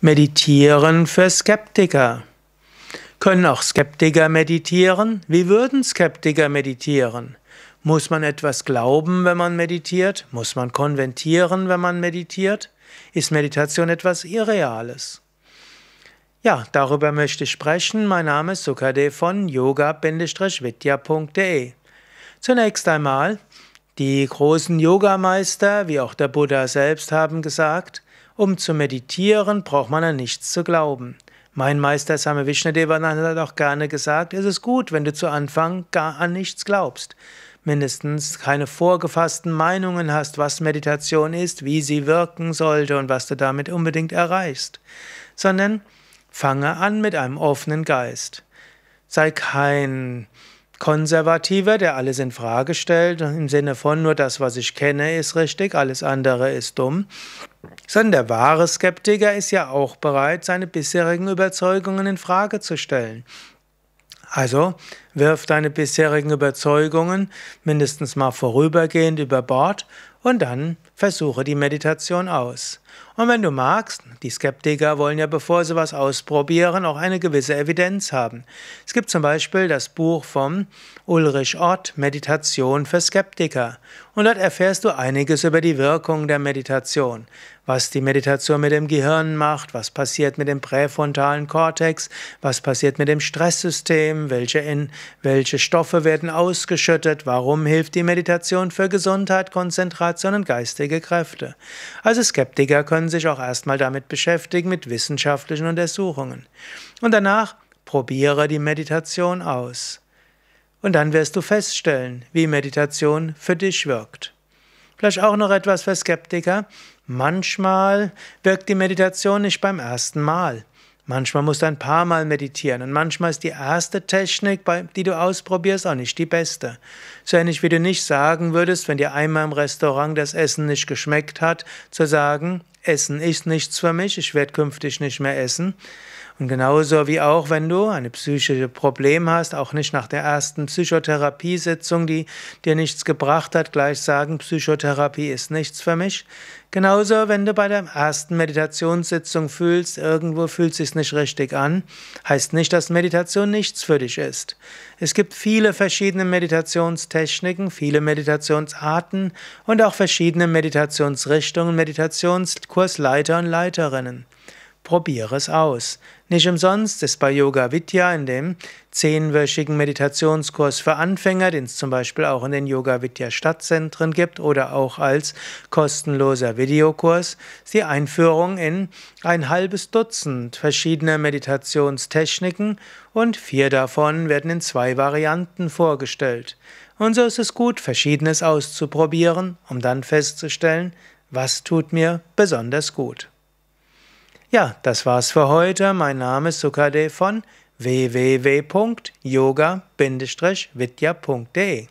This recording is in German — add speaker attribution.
Speaker 1: Meditieren für Skeptiker. Können auch Skeptiker meditieren? Wie würden Skeptiker meditieren? Muss man etwas glauben, wenn man meditiert? Muss man konventieren, wenn man meditiert? Ist Meditation etwas Irreales? Ja, darüber möchte ich sprechen. Mein Name ist Sukade von yoga-vidya.de. Zunächst einmal, die großen Yogameister, wie auch der Buddha selbst, haben gesagt, um zu meditieren, braucht man an nichts zu glauben. Mein Meister Same Vishnadevananda hat auch gerne gesagt, es ist gut, wenn du zu Anfang gar an nichts glaubst. Mindestens keine vorgefassten Meinungen hast, was Meditation ist, wie sie wirken sollte und was du damit unbedingt erreichst, sondern fange an mit einem offenen Geist. Sei kein Konservativer, der alles in Frage stellt, im Sinne von nur das, was ich kenne, ist richtig, alles andere ist dumm, sondern der wahre Skeptiker ist ja auch bereit, seine bisherigen Überzeugungen in Frage zu stellen. Also wirf deine bisherigen Überzeugungen mindestens mal vorübergehend über Bord und dann versuche die Meditation aus. Und wenn du magst, die Skeptiker wollen ja, bevor sie was ausprobieren, auch eine gewisse Evidenz haben. Es gibt zum Beispiel das Buch vom Ulrich Ott, Meditation für Skeptiker. Und dort erfährst du einiges über die Wirkung der Meditation. Was die Meditation mit dem Gehirn macht, was passiert mit dem präfrontalen Kortex, was passiert mit dem Stresssystem, welche, in, welche Stoffe werden ausgeschüttet, warum hilft die Meditation für Gesundheit, Konzentration und geistige Kräfte. Also Skeptiker Kritiker können sich auch erstmal damit beschäftigen, mit wissenschaftlichen Untersuchungen. Und danach probiere die Meditation aus. Und dann wirst du feststellen, wie Meditation für dich wirkt. Vielleicht auch noch etwas für Skeptiker. Manchmal wirkt die Meditation nicht beim ersten Mal. Manchmal musst du ein paar Mal meditieren und manchmal ist die erste Technik, die du ausprobierst, auch nicht die beste. So ähnlich wie du nicht sagen würdest, wenn dir einmal im Restaurant das Essen nicht geschmeckt hat, zu sagen, Essen ist nichts für mich, ich werde künftig nicht mehr essen. Und genauso wie auch, wenn du ein psychisches Problem hast, auch nicht nach der ersten Psychotherapiesitzung, die dir nichts gebracht hat, gleich sagen, Psychotherapie ist nichts für mich. Genauso, wenn du bei der ersten Meditationssitzung fühlst, irgendwo fühlt es sich nicht richtig an, heißt nicht, dass Meditation nichts für dich ist. Es gibt viele verschiedene Meditationstechniken, viele Meditationsarten und auch verschiedene Meditationsrichtungen, Meditationskursleiter und Leiterinnen. Probiere es aus. Nicht umsonst ist bei Yoga Vidya in dem zehnwöchigen Meditationskurs für Anfänger, den es zum Beispiel auch in den Yoga Vidya Stadtzentren gibt oder auch als kostenloser Videokurs, die Einführung in ein halbes Dutzend verschiedene Meditationstechniken und vier davon werden in zwei Varianten vorgestellt. Und so ist es gut, verschiedenes auszuprobieren, um dann festzustellen, was tut mir besonders gut. Ja, das war's für heute. Mein Name ist Sukade von www.yoga-vidya.de